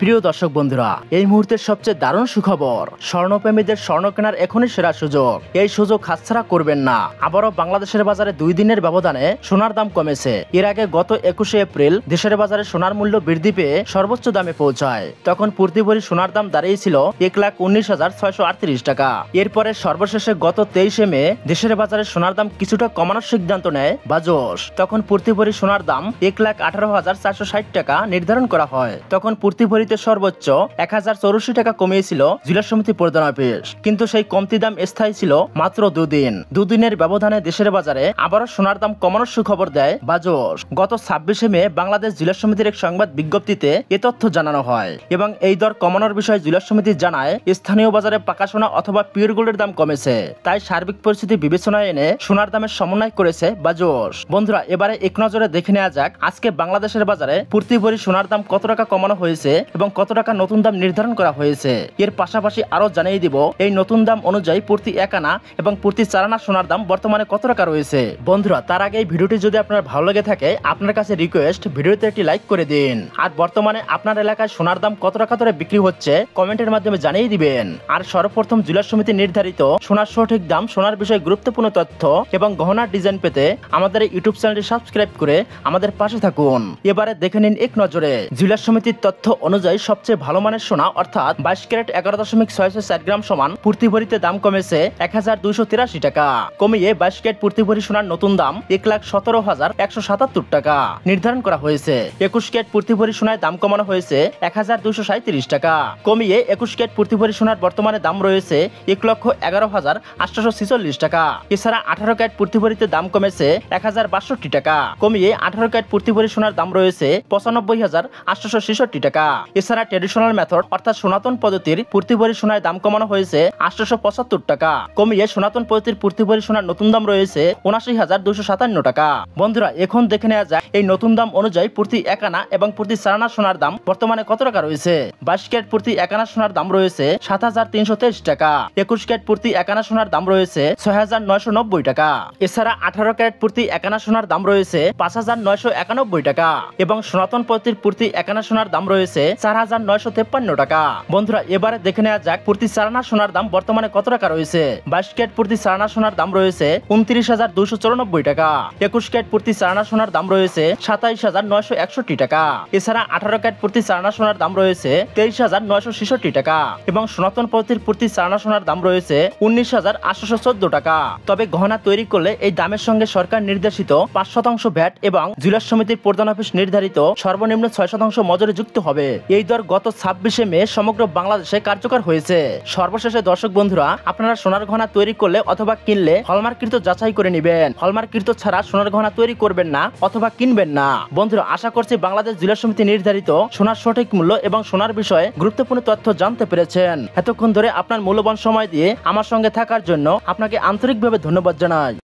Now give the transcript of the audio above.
প্রিয় দর্শক বন্ধুরা এই মুহূর্তের সবচেয়ে দারুণ সুখবর স্বর্ণপ্রেমীদের স্বর্ণ কেনার এখনই সেরা সুযোগ এই সুযোগ হাতছাড়া করবেন না আবারও বাংলাদেশের বাজারে দুই দিনের ব্যবধানে সোনার দাম কমেছে এর আগে গত একুশে এপ্রিল দেশের বাজারে সোনার মূল্য বৃদ্ধি পেয়ে সর্বোচ্চ দামে পৌঁছায় তখন প্রতি সোনার দাম দাঁড়িয়েছিল এক লাখ উনিশ হাজার ছয়শ আটত্রিশ টাকা এরপরে সর্বশেষে গত তেইশে মে দেশের বাজারে সোনার দাম কিছুটা কমানোর সিদ্ধান্ত নেয় বাজস তখন প্রতি সোনার দাম এক লাখ আঠারো হাজার চারশো ষাট টাকা নির্ধারণ করা হয় তখন প্রতি বিপরীতে সর্বোচ্চ এক টাকা কমিয়েছিল জেলা সমিতি প্রদান অফিস কিন্তু সেই কমতি দাম স্থায়ী ছিল মাত্র দুদিন দুদিনের ব্যবধানে দেশের বাজারে আবারও সোনার দাম কমানোর সুখবর দেয় বাজস গত ছাব্বিশে মে বাংলাদেশ জেলা সমিতির এক সংবাদ বিজ্ঞপ্তিতে এ তথ্য জানানো হয় এবং এই দর কমানোর বিষয়ে জেলা সমিতি জানায় স্থানীয় বাজারে পাকাশোনা অথবা পিওর গোল্ডের দাম কমেছে তাই সার্বিক পরিস্থিতি বিবেচনায় এনে সোনার দামের সমন্বয় করেছে বাজস বন্ধুরা এবারে এক নজরে দেখে নেওয়া যাক আজকে বাংলাদেশের বাজারে পূর্তি ভরি সোনার দাম কত টাকা কমানো হয়েছে এবং কত টাকা নতুন দাম নির্ধারণ করা হয়েছে এর পাশাপাশি আরও জানিয়ে দিব এই নতুন দাম অনুযায়ী প্রতি একানা এবং প্রতি চারানা সোনার দাম বর্তমানে কত টাকা রয়েছে বন্ধুরা তার আগে এই ভিডিওটি যদি আপনার ভালো লেগে থাকে আপনার কাছে রিকোয়েস্ট ভিডিওতে একটি লাইক করে দিন আর বর্তমানে আপনার এলাকায় সোনার দাম কত টাকা ধরে বিক্রি হচ্ছে কমেন্টের মাধ্যমে জানিয়ে দিবেন আর সর্বপ্রথম জেলা সমিতি নির্ধারিত সোনার সঠিক দাম সোনার বিষয়ে গুরুত্বপূর্ণ তথ্য এবং গহনার ডিজাইন পেতে আমাদের ইউটিউব চ্যানেলটি সাবস্ক্রাইব করে আমাদের পাশে থাকুন এবারে দেখে নিন এক নজরে জেলা সমিতির তথ্য অনুযায়ী অনুযায়ী সবচেয়ে ভালো মানের সোনা অর্থাৎ বাইশ ক্যারেট এগারো দশমিক ছয় ছয় চার গ্রাম সমান পূর্তি ভরিতে দাম কমেছে এক হাজার দুইশো তিরাশি টাকা কমিয়ে বাইশ ক্যারেট পূর্তি ভরি সোনার নতুন দাম এক লাখ সতেরো হাজার একশো সাতাত্তর টাকা নির্ধারণ করা হয়েছে একুশ ক্যারেট পূর্তি ভরি সোনার দাম কমানো হয়েছে এক হাজার দুইশো সাঁত্রিশ টাকা কমিয়ে একুশ ক্যারেট পূর্তি ভরি সোনার বর্তমানে দাম রয়েছে এক লক্ষ এগারো হাজার আটশো ছিচল্লিশ টাকা এছাড়া আঠারো ক্যারেট পূর্তি ভরিতে দাম কমেছে এক হাজার বাষট্টি টাকা কমিয়ে আঠারো ক্যারেট পূর্তি ভরি সোনার দাম রয়েছে পঁচানব্বই হাজার আটশো ছেষট্টি টাকা এছাড়া ট্রেডিশনাল মেথড অর্থাৎ সনাতন পদ্ধতির প্রতি ভরি সোনার দাম কমানো হয়েছে আঠারোশো পঁচাত্তর টাকা কমিয়ে সনাতন পদ্ধতির প্রতি ভরি সোনার নতুন দাম রয়েছে উনাশি হাজার দুশো সাতান্ন টাকা বন্ধুরা এখন দেখে নেওয়া যায় এই নতুন দাম অনুযায়ী প্রতি একানা এবং প্রতি সারানা সোনার দাম বর্তমানে কত টাকা রয়েছে বাইশ ক্যাট প্রতি একানা সোনার দাম রয়েছে সাত হাজার তিনশো তেইশ টাকা একুশ ক্যাট প্রতি একানা সোনার দাম রয়েছে ছয় হাজার নয়শো নব্বই টাকা এছাড়া আঠারো ক্যারেট প্রতি একানা সোনার দাম রয়েছে পাঁচ হাজার নয়শো একানব্বই টাকা এবং সনাতন পদ্ধতির প্রতি একানা সোনার দাম রয়েছে চার টাকা বন্ধুরা এবারে দেখে নেওয়া যাক প্রতি চারানা সোনার দাম বর্তমানে কত টাকা রয়েছে বাইশ কেট প্রতি চারানা সোনার দাম রয়েছে উনত্রিশ হাজার দুশো চৌরানব্বই টাকা একুশ কেট প্রতি চারানা সোনার দাম রয়েছে সাতাইশ হাজার নয়শো একষট্টি টাকা এছাড়া আঠারো কেট প্রতি চারানা সোনার দাম রয়েছে তেইশ হাজার নয়শো ছেষট্টি টাকা এবং সনাতন পদ্ধতির প্রতি চারানা সোনার দাম রয়েছে উনিশ হাজার আটশো চোদ্দ টাকা তবে গহনা তৈরি করলে এই দামের সঙ্গে সরকার নির্দেশিত পাঁচ শতাংশ ভ্যাট এবং জেলা সমিতির প্রধান অফিস নির্ধারিত সর্বনিম্ন ছয় শতাংশ মজুরি যুক্ত হবে এই দর গত ছাব্বিশে মে সমগ্র বাংলাদেশে কার্যকর হয়েছে সর্বশেষে দর্শক বন্ধুরা আপনারা সোনার গহনা তৈরি করলে অথবা কিনলে হলমার্কৃত যাচাই করে নেবেন হলমার্কৃত ছাড়া সোনার গহনা তৈরি করবেন না অথবা কিনবেন না বন্ধুরা আশা করছি বাংলাদেশ জেলা সমিতি নির্ধারিত সোনার সঠিক মূল্য এবং সোনার বিষয়ে গুরুত্বপূর্ণ তথ্য জানতে পেরেছেন এতক্ষণ ধরে আপনার মূল্যবান সময় দিয়ে আমার সঙ্গে থাকার জন্য আপনাকে আন্তরিকভাবে ধন্যবাদ জানাই